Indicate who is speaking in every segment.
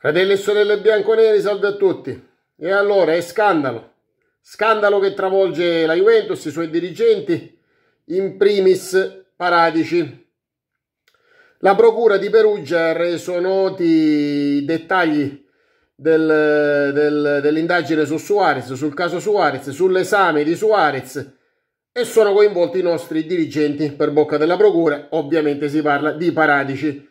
Speaker 1: Fratelli e sorelle bianconeri, salve a tutti. E allora è scandalo. Scandalo che travolge la Juventus, i suoi dirigenti, in primis Paradici. La procura di Perugia ha reso noti i dettagli del, del, dell'indagine su Suarez, sul caso Suarez, sull'esame di Suarez e sono coinvolti i nostri dirigenti per bocca della procura. Ovviamente si parla di Paradici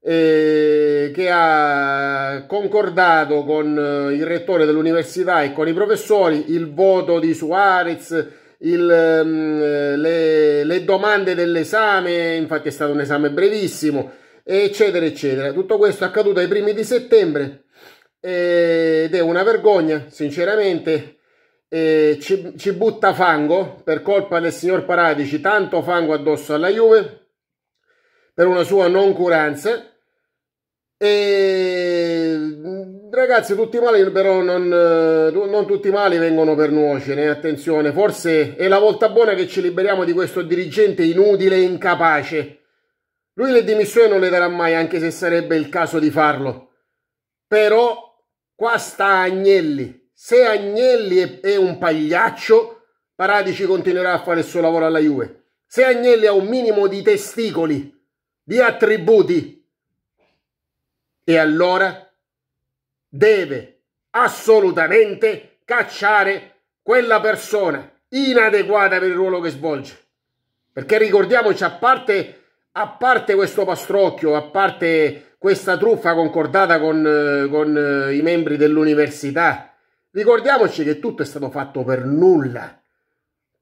Speaker 1: eh, che ha concordato con eh, il rettore dell'università e con i professori il voto di Suarez, il, mm, eh, le, le domande dell'esame, infatti è stato un esame brevissimo, eccetera, eccetera. Tutto questo è accaduto ai primi di settembre ed è una vergogna, sinceramente. Ci, ci butta fango per colpa del signor Paradici, tanto fango addosso alla Juve per una sua noncuranza. E ragazzi, tutti i mali però non, eh, non tutti i mali vengono per nuocere, eh, attenzione, forse è la volta buona che ci liberiamo di questo dirigente inutile e incapace. Lui le dimissioni non le darà mai, anche se sarebbe il caso di farlo. Però qua sta Agnelli. Se Agnelli è, è un pagliaccio, Paradici continuerà a fare il suo lavoro alla Juve. Se Agnelli ha un minimo di testicoli di attributi. E allora deve assolutamente cacciare quella persona inadeguata per il ruolo che svolge. Perché ricordiamoci, a parte, a parte questo pastrocchio, a parte questa truffa concordata con, con eh, i membri dell'università, ricordiamoci che tutto è stato fatto per nulla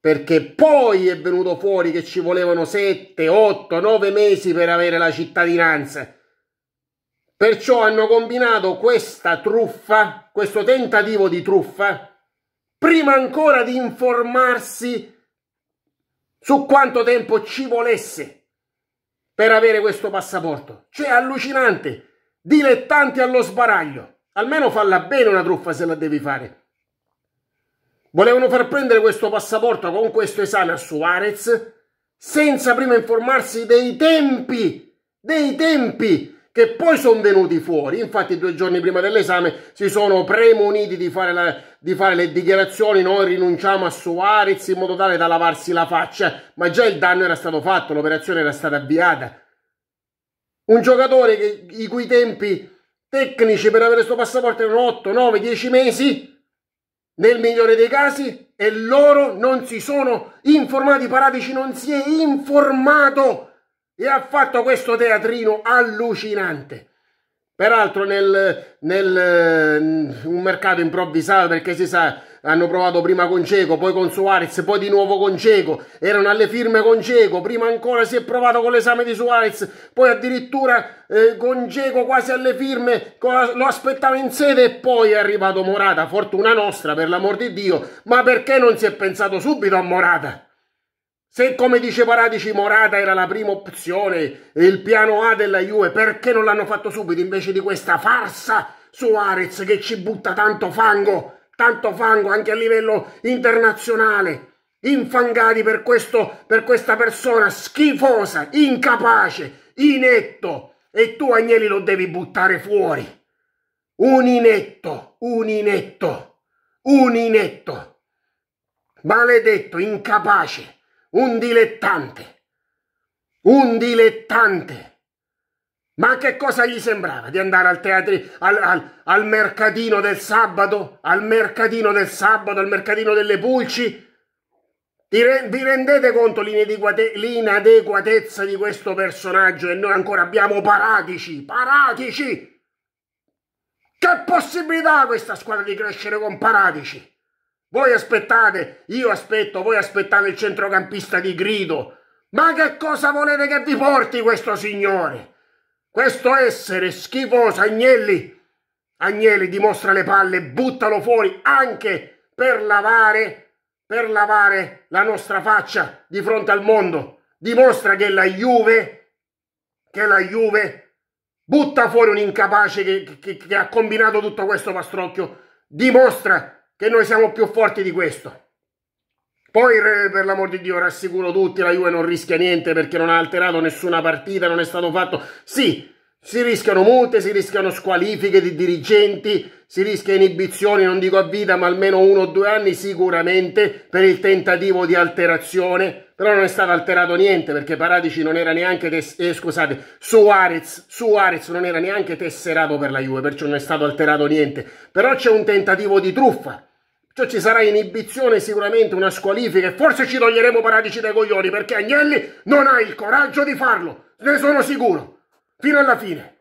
Speaker 1: perché poi è venuto fuori che ci volevano 7, 8, 9 mesi per avere la cittadinanza. Perciò hanno combinato questa truffa, questo tentativo di truffa, prima ancora di informarsi su quanto tempo ci volesse per avere questo passaporto. Cioè allucinante, dilettanti allo sbaraglio. Almeno falla bene una truffa se la devi fare. Volevano far prendere questo passaporto con questo esame a Suarez senza prima informarsi dei tempi, dei tempi che poi sono venuti fuori. Infatti, due giorni prima dell'esame si sono premuniti di fare, la, di fare, le dichiarazioni: noi rinunciamo a Suarez in modo tale da lavarsi la faccia. Ma già il danno era stato fatto, l'operazione era stata avviata. Un giocatore che, i cui tempi tecnici per avere questo passaporto erano 8, 9, 10 mesi nel migliore dei casi e loro non si sono informati, Paratici non si è informato e ha fatto questo teatrino allucinante. Peraltro nel, nel eh, un mercato improvvisato perché si sa hanno provato prima con Cieco, poi con Suarez, poi di nuovo con Cieco, erano alle firme con Cieco, prima ancora si è provato con l'esame di Suarez, poi addirittura eh, con Cieco quasi alle firme, lo aspettava in sede e poi è arrivato Morata, fortuna nostra per l'amor di Dio, ma perché non si è pensato subito a Morata? Se come dice Paradici Morata era la prima opzione, il piano A della Juve, perché non l'hanno fatto subito invece di questa farsa Suarez che ci butta tanto fango, tanto fango anche a livello internazionale? Infangati per, questo, per questa persona schifosa, incapace, inetto. E tu Agnelli lo devi buttare fuori. Un inetto, un inetto, un inetto. Maledetto, incapace un dilettante, un dilettante. Ma che cosa gli sembrava di andare al teatro, al, al, al, mercatino del sabato, al mercatino del sabato, al mercatino delle pulci? Vi rendete conto l'inadeguatezza di questo personaggio e noi ancora abbiamo paratici, paratici! Che possibilità ha questa squadra di crescere con paratici? Voi aspettate, io aspetto, voi aspettate il centrocampista di grido. Ma che cosa volete che vi porti questo signore? Questo essere schifoso, Agnelli. Agnelli dimostra le palle, buttalo fuori anche per lavare, per lavare la nostra faccia di fronte al mondo. Dimostra che la Juve, che la Juve butta fuori un incapace che, che, che ha combinato tutto questo pastrocchio. Dimostra che noi siamo più forti di questo. Poi, per l'amor di Dio, rassicuro tutti, la Juve non rischia niente perché non ha alterato nessuna partita, non è stato fatto... Sì, si rischiano multe, si rischiano squalifiche di dirigenti, si rischia inibizioni, non dico a vita, ma almeno uno o due anni sicuramente per il tentativo di alterazione. Però non è stato alterato niente perché Paradici non era neanche, tes- eh, scusate, Suarez, Suarez non era neanche tesserato per la Juve, perciò non è stato alterato niente. Però c'è un tentativo di truffa. Cioè ci sarà inibizione, sicuramente una squalifica e forse ci toglieremo Paradici dai coglioni perché Agnelli non ha il coraggio di farlo, ne sono sicuro fino alla fine.